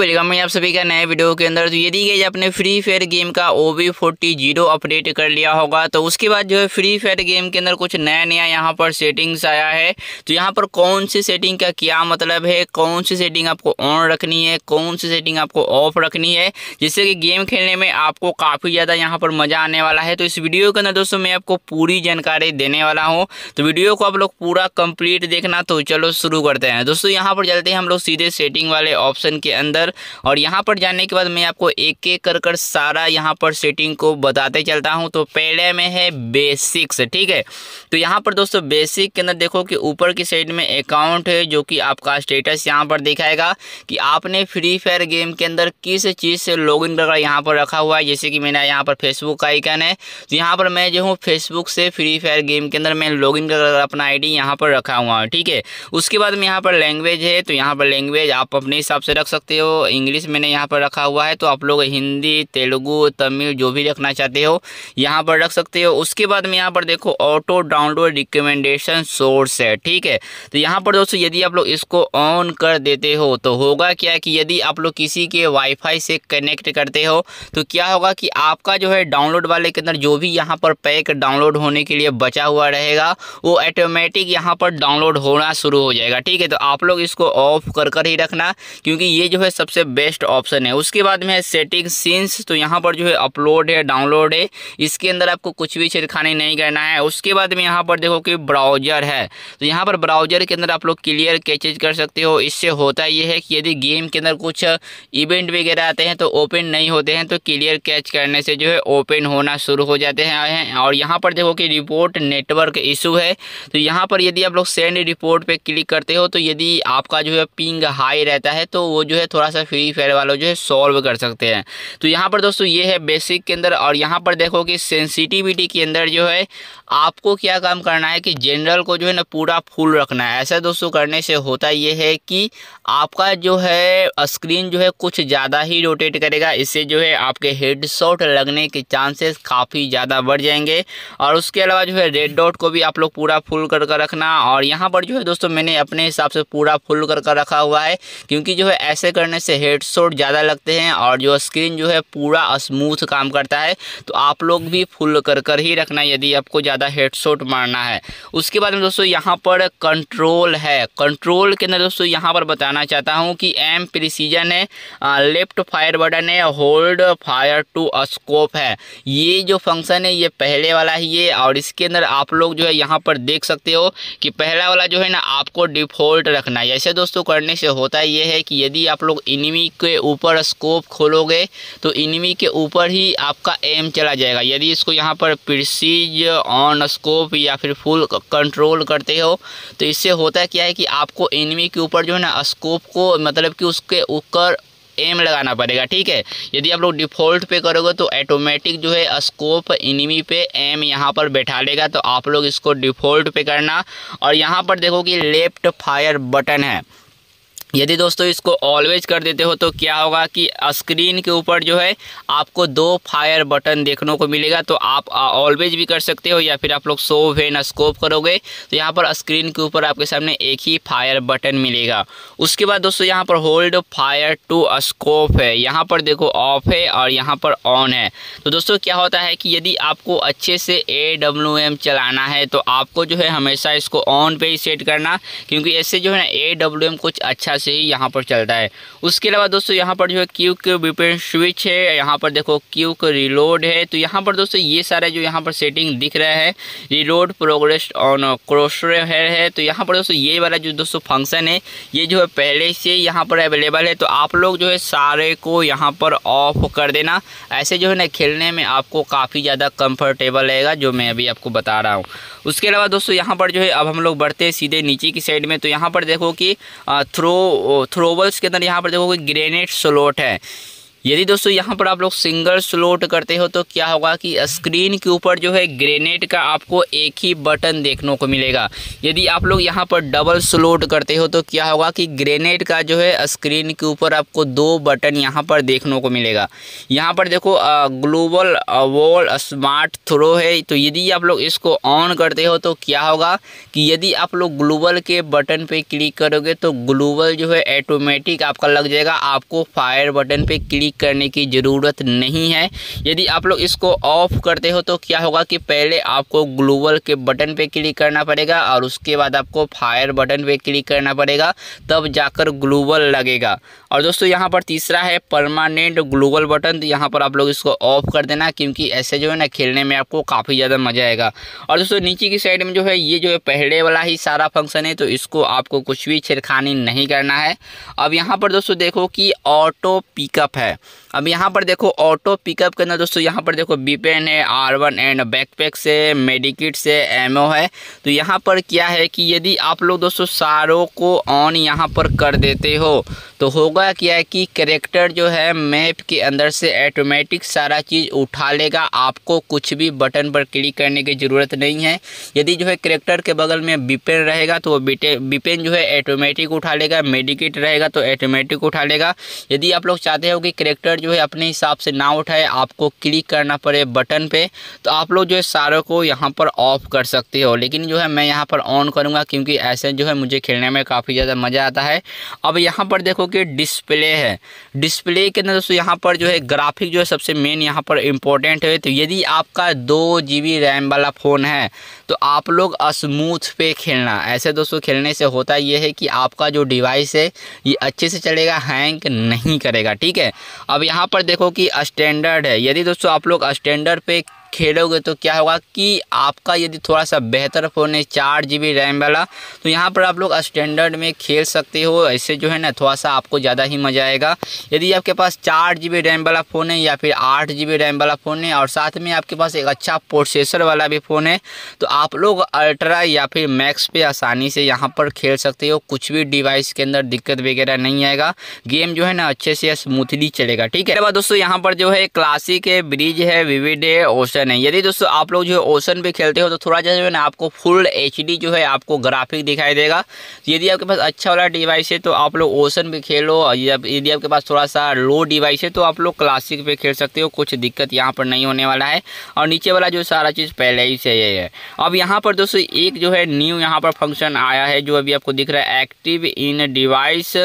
welcome है आप सभी का नए वीडियो के अंदर तो यदि गई आपने फ्री फायर गेम का O B forty zero update कर लिया होगा तो उसके बाद जो है फ्री फायर गेम के अंदर कुछ नया नया यहाँ पर सेटिंग्स आया है तो यहाँ पर कौन सी सेटिंग का क्या मतलब है कौन सी सेटिंग आपको ऑन रखनी है कौन सी सेटिंग आपको ऑफ रखनी है जिससे कि गेम खेलने में आपको काफ़ी ज़्यादा यहाँ पर मज़ा आने वाला है तो इस वीडियो के अंदर दोस्तों मैं आपको पूरी जानकारी देने वाला हूँ तो वीडियो को आप लोग पूरा कंप्लीट देखना तो चलो शुरू करते हैं दोस्तों यहाँ पर चलते हैं हम लोग सीधे सेटिंग वाले ऑप्शन के अंदर पर और यहाँ पर जाने के बाद मैं आपको एक एक कर कर सारा यहाँ पर सेटिंग को बताते चलता हूँ तो पहले में है बेसिक्स ठीक है तो यहाँ पर दोस्तों बेसिक के अंदर देखो कि ऊपर की साइड में अकाउंट है जो कि आपका स्टेटस यहाँ पर दिखाएगा कि आपने फ्री फायर गेम के अंदर किस चीज़ से लॉग इन कर यहाँ पर रखा हुआ है जैसे कि मेरा यहाँ पर फेसबुक का आइकन है तो यहाँ पर मैं जो हूँ फेसबुक से फ्री फायर गेम के अंदर मैं लॉग इन कर अपना आई डी यहाँ पर रखा हुआ है ठीक है उसके बाद में यहाँ पर लैंग्वेज है तो यहाँ पर लैंग्वेज आप अपने हिसाब से रख सकते हो इंग्लिश मैंने यहाँ पर रखा हुआ है तो आप लोग हिंदी तेलुगु तमिल जो भी रखना चाहते हो यहाँ पर रख सकते हो उसके बाद में यहाँ पर देखो ऑटो डाउनलोड रिकमेंडेशन सोर्स है ठीक है तो यहाँ पर दोस्तों यदि आप लोग इसको ऑन कर देते हो तो होगा क्या कि यदि आप लोग किसी के वाईफाई से कनेक्ट करते हो तो क्या होगा कि आपका जो है डाउनलोड वाले के अंदर जो भी यहाँ पर पैक डाउनलोड होने के लिए बचा हुआ रहेगा वो ऑटोमेटिक यहाँ पर डाउनलोड होना शुरू हो जाएगा ठीक है तो आप लोग इसको ऑफ कर कर ही रखना क्योंकि ये जो है सब सबसे बेस्ट ऑप्शन है उसके बाद में है सेटिंग सीन्स तो यहाँ पर जो है अपलोड है डाउनलोड है इसके अंदर आपको कुछ भी छिड़खानी नहीं करना है उसके बाद में यहाँ पर देखो कि ब्राउजर है तो यहाँ पर ब्राउजर के अंदर आप लोग क्लियर कैचेज कर सकते हो इससे होता यह है कि यदि गेम के अंदर कुछ इवेंट वगैरह आते हैं तो ओपन नहीं होते हैं तो क्लियर कैच करने से जो है ओपन होना शुरू हो जाते हैं और यहाँ पर देखो कि रिपोर्ट नेटवर्क इशू है तो यहाँ पर यदि आप लोग सेंड रिपोर्ट पर क्लिक करते हो तो यदि आपका जो है पिंग हाई रहता है तो वो जो है थोड़ा सा से फ्री फायर वालों जो है सॉल्व कर सकते हैं तो यहाँ पर दोस्तों ये है बेसिक के अंदर और यहाँ पर देखो कि सेंसिटिविटी के अंदर जो है आपको क्या काम करना है कि जनरल को जो है ना पूरा फुल रखना है ऐसा दोस्तों करने से होता ये है कि आपका जो है स्क्रीन जो है कुछ ज़्यादा ही रोटेट करेगा इससे जो है आपके हेड शॉट लगने के चांसेस काफ़ी ज़्यादा बढ़ जाएंगे और उसके अलावा जो है रेड डॉट को भी आप लोग पूरा फुल कर कर रखना और यहाँ पर जो है दोस्तों मैंने अपने हिसाब से पूरा फुल कर कर रखा हुआ है क्योंकि जो है ऐसे करने इससे हेडशॉट ज़्यादा लगते हैं और जो स्क्रीन जो है पूरा स्मूथ काम करता है तो आप लोग भी फुल कर कर ही रखना यदि आपको ज़्यादा हेडशॉट मारना है उसके बाद में दोस्तों यहाँ पर कंट्रोल है कंट्रोल के अंदर दोस्तों यहाँ पर बताना चाहता हूँ कि एम प्रिसीजन है लेफ्ट फायर बटन है होल्ड फायर टू स्कोप है ये जो फंक्शन है ये पहले वाला ही है और इसके अंदर आप लोग जो है यहाँ पर देख सकते हो कि पहला वाला जो है ना आपको डिफ़ॉल्ट रखना है ऐसे दोस्तों करने से होता ये है कि यदि आप लोग इनमी के ऊपर स्कोप खोलोगे तो इनमी के ऊपर ही आपका एम चला जाएगा यदि इसको यहाँ पर प्रसीज ऑन स्कोप या फिर फुल कंट्रोल करते हो तो इससे होता क्या है कि आपको इनमी के ऊपर जो है ना स्कोप को मतलब कि उसके ऊपर एम लगाना पड़ेगा ठीक है यदि आप लोग डिफ़ॉल्ट पे करोगे तो ऑटोमेटिक जो है स्कोप इनिमी पे एम यहाँ पर बैठा लेगा तो आप लोग इसको डिफ़ॉल्ट पे करना और यहाँ पर देखो कि लेफ्ट फायर बटन है यदि दोस्तों इसको ऑलवेज कर देते हो तो क्या होगा कि स्क्रीन के ऊपर जो है आपको दो फायर बटन देखने को मिलेगा तो आप ऑलवेज भी कर सकते हो या फिर आप लोग सो वेन स्कोप करोगे तो यहाँ पर स्क्रीन के ऊपर आपके सामने एक ही फायर बटन मिलेगा उसके बाद दोस्तों यहाँ पर होल्ड फायर टू स्कोप है यहाँ पर देखो ऑफ है और यहाँ पर ऑन है तो दोस्तों क्या होता है कि यदि आपको अच्छे से ए चलाना है तो आपको जो है हमेशा इसको ऑन पर ही सेट करना क्योंकि इससे जो है ना ए कुछ अच्छा से ही यहाँ पर चल रहा है उसके अलावा दोस्तों यहाँ पर जो है क्यूक विपेन स्विच है यहाँ पर देखो क्यूक रिलोड है तो यहाँ पर दोस्तों ये सारा जो यहाँ पर सेटिंग दिख रहा है रिलोड प्रोग्रेस ऑन क्रोसर है तो यहाँ पर दोस्तों ये वाला जो दोस्तों फंक्शन है ये जो है पहले से यहाँ पर अवेलेबल है तो आप लोग जो है सारे को यहाँ पर ऑफ कर देना ऐसे जो है ना खेलने में आपको काफ़ी ज़्यादा कंफर्टेबल रहेगा जो मैं अभी आपको बता रहा हूँ उसके अलावा दोस्तों यहाँ पर जो है अब हम लोग बढ़ते हैं सीधे नीचे की साइड में तो यहाँ पर देखो कि थ्रो थ्रोबल्स के अंदर यहाँ पर देखोगे ग्रेनेड स्लोट है यदि दोस्तों यहाँ पर आप लोग सिंगल स्लोट करते हो तो क्या होगा कि स्क्रीन के ऊपर जो है ग्रेनेड का आपको एक ही बटन देखने को मिलेगा यदि आप लोग यहाँ पर डबल स्लोट करते हो तो क्या होगा कि ग्रेनेड का जो है स्क्रीन के ऊपर आपको दो बटन यहाँ पर देखने को मिलेगा यहाँ पर देखो ग्लोबल वॉल स्मार्ट थ्रो है तो यदि आप लोग इसको ऑन करते हो तो क्या होगा कि यदि आप लोग ग्लोबल के बटन पर क्लिक करोगे तो ग्लोबल जो है ऑटोमेटिक आपका लग जाएगा आपको फायर बटन पर क्लिक ठीक करने की ज़रूरत नहीं है यदि आप लोग इसको ऑफ करते हो तो क्या होगा कि पहले आपको ग्लोबल के बटन पे क्लिक करना पड़ेगा और उसके बाद आपको फायर बटन पे क्लिक करना पड़ेगा तब जाकर ग्लोबल लगेगा और दोस्तों यहाँ पर तीसरा है परमानेंट ग्लोबल बटन तो यहाँ पर आप लोग इसको ऑफ कर देना क्योंकि ऐसे जो है ना खेलने में आपको काफ़ी ज़्यादा मज़ा आएगा और दोस्तों नीचे की साइड में जो है ये जो है पहले वाला ही सारा फंक्शन है तो इसको आपको कुछ भी छिड़खानी नहीं करना है अब यहाँ पर दोस्तों देखो कि ऑटो पिकअप है अब यहाँ पर देखो ऑटो पिकअप के अंदर दोस्तों यहाँ पर देखो बीपेन है आर वन एंड बैकपैक से मेडिकिट से एमओ है तो यहाँ पर क्या है कि यदि आप लोग दोस्तों सारों को ऑन यहाँ पर कर देते हो तो होगा क्या है कि करेक्टर जो है मैप के अंदर से ऐटोमेटिक सारा चीज़ उठा लेगा आपको कुछ भी बटन पर क्लिक करने की ज़रूरत नहीं है यदि जो है करेक्टर के बगल में बीपेन रहेगा तो वो बीपेन जो है ऐटोमेटिक उठा लेगा मेडिकिट रहेगा तो ऐटोमेटिक उठा लेगा यदि आप लोग चाहते हो कि करेक्टर जो है अपने हिसाब से ना उठाए आपको क्लिक करना पड़े बटन पे तो आप लोग जो है सारे को यहाँ पर ऑफ कर सकते हो लेकिन जो है मैं यहाँ पर ऑन करूँगा क्योंकि ऐसे जो है मुझे खेलने में काफ़ी ज़्यादा मज़ा आता है अब यहाँ पर देखो कि डिस्प्ले है डिस्प्ले के अंदर दोस्तों यहाँ पर जो है ग्राफिक जो है सबसे मेन यहाँ पर इम्पोर्टेंट है तो यदि आपका दो रैम वाला फ़ोन है तो आप लोग स्मूथ पे खेलना ऐसे दोस्तों खेलने से होता यह है कि आपका जो डिवाइस है ये अच्छे से चलेगा हैंग नहीं करेगा ठीक है अब यहाँ पर देखो कि स्टैंडर्ड है यदि दोस्तों आप लोग स्टैंडर्ड पे खेलोगे तो क्या होगा कि आपका यदि थोड़ा सा बेहतर फ़ोन है चार जी बी रैम वाला तो यहाँ पर आप लोग स्टैंडर्ड में खेल सकते हो ऐसे जो है ना थोड़ा सा आपको ज़्यादा ही मज़ा आएगा यदि आपके पास चार जी बी रैम वाला फ़ोन है या फिर आठ जी बी रैम वाला फ़ोन है और साथ में आपके पास एक अच्छा प्रोसेसर वाला भी फ़ोन है तो आप लोग अल्ट्रा या फिर मैक्स पे आसानी से यहाँ पर खेल सकते हो कुछ भी डिवाइस के अंदर दिक्कत वगैरह नहीं आएगा गेम जो है ना अच्छे से स्मूथली चलेगा ठीक है दोस्तों यहाँ पर जो है क्लासिक है ब्रिज है विविड है ऑप्शन है यदि दोस्तों आप लोग जो है ओशन पे खेलते हो तो थोड़ा जैसे मैंने आपको फुल एच जो है आपको ग्राफिक दिखाई देगा यदि आपके पास अच्छा वाला डिवाइस है तो आप लोग ओशन पे खेलो यदि आपके पास थोड़ा सा लो डिवाइस है तो आप लोग क्लासिक पे खेल सकते हो कुछ दिक्कत यहाँ पर नहीं होने वाला है और नीचे वाला जो सारा चीज़ पहले ही से है अब यहाँ पर दोस्तों एक जो है न्यू यहाँ पर फंक्शन आया है जो अभी आपको दिख रहा है एक्टिव इन डिवाइस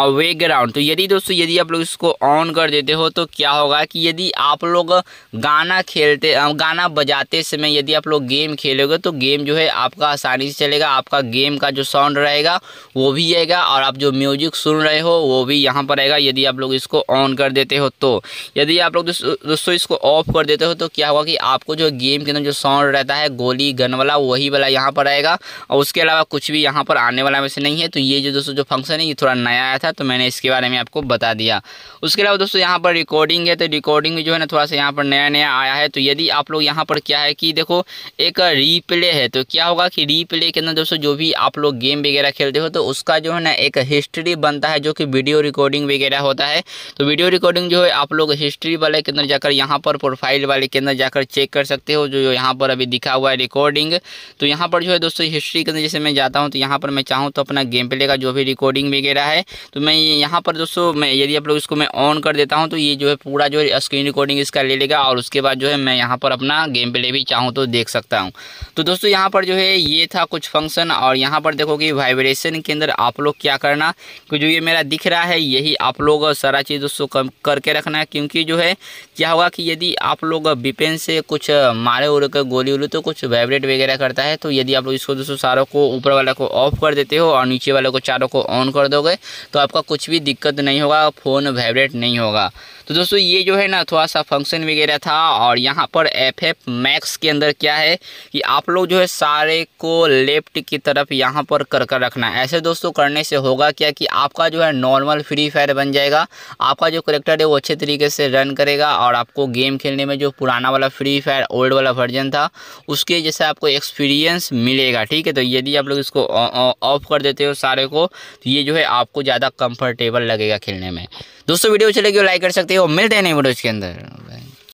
और वे ग्राउंड तो यदि दोस्तों यदि आप लोग इसको ऑन कर देते हो तो क्या होगा कि यदि आप लोग गाना खेलते गाना बजाते समय यदि आप लोग गेम खेलोगे तो गेम जो है आपका आसानी से चलेगा आपका गेम का जो साउंड रहेगा वो भी आएगा और आप जो म्यूजिक सुन रहे हो वो भी यहाँ पर आएगा यदि आप लोग इसको ऑन कर देते हो तो यदि आप लोग दोस्तों इसको ऑफ कर देते हो तो क्या होगा कि आपको जो गेम के अंदर जो साउंड रहता है गोली गन वाला वही वाला यहाँ पर आएगा और उसके अलावा कुछ भी यहाँ पर आने वाला वैसे नहीं है तो ये जो दोस्तों जो फंक्शन है ये थोड़ा नया आया था तो मैंने इसके बारे में आपको बता दिया उसके अलावा दोस्तों यहाँ पर रिकॉर्डिंग है तो रिकॉर्डिंग भी जो है ना थोड़ा सा यहाँ पर नया नया आया है तो यदि भी आप लोग यहाँ पर क्या है कि देखो एक रीप्ले है तो क्या होगा कि रीप्ले के अंदर दोस्तों जो भी आप लोग गेम वगैरह खेलते हो तो उसका जो है ना एक हिस्ट्री बनता है जो कि वीडियो रिकॉर्डिंग वगैरह होता है तो वीडियो रिकॉर्डिंग जो है आप लोग हिस्ट्री वाले के अंदर जाकर यहाँ पर प्रोफाइल वाले के अंदर जाकर चेक कर सकते हो जो यहाँ पर अभी दिखा हुआ है रिकॉर्डिंग तो यहाँ पर जो है दोस्तों हिस्ट्री के अंदर जैसे मैं जाता हूँ तो यहाँ पर मैं चाहूँ तो अपना गेम प्ले का जो भी रिकॉर्डिंग वगैरह है तो मैं यहाँ पर दोस्तों मैं यदि आप लोग इसको मैं ऑन कर देता हूँ तो ये जो है पूरा जो स्क्रीन रिकॉर्डिंग इसका ले लेगा और उसके बाद जो है मैं यहाँ पर अपना गेम प्ले भी चाहूँ तो देख सकता हूँ तो दोस्तों यहाँ पर जो है ये था कुछ फंक्शन और यहाँ पर देखो कि वाइब्रेशन के अंदर आप लोग क्या करना कि जो ये मेरा दिख रहा है यही आप लोग सारा चीज़ दोस्तों करके रखना है क्योंकि जो है क्या होगा कि यदि आप लोग बिपेन से कुछ मारे उड़े कर गोली उली तो कुछ वाइब्रेट वगैरह करता है तो यदि आप लोग इसको दोस्तों सारों को ऊपर वाले को ऑफ कर देते हो और नीचे वाले को चारों को ऑन कर दोगे तो आपका कुछ भी दिक्कत नहीं होगा फ़ोन वाइब्रेट नहीं होगा तो दोस्तों ये जो है ना थोड़ा सा फंक्शन वगैरह था और यहाँ पर एफ एफ मैक्स के अंदर क्या है कि आप लोग जो है सारे को लेफ्ट की तरफ यहाँ पर कर कर रखना है ऐसे दोस्तों करने से होगा क्या कि आपका जो है नॉर्मल फ्री फायर बन जाएगा आपका जो करेक्टर है वो अच्छे तरीके से रन करेगा और आपको गेम खेलने में जो पुराना वाला फ्री फायर ओल्ड वाला वर्जन था उसके जैसे आपको एक्सपीरियंस मिलेगा ठीक है तो यदि आप लोग इसको ऑफ कर देते हो सारे को तो ये जो है आपको ज़्यादा कम्फर्टेबल लगेगा खेलने में दोस्तों वीडियो चले गए लाइक कर सकते हो मिलते हैं नहीं वीडियो के अंदर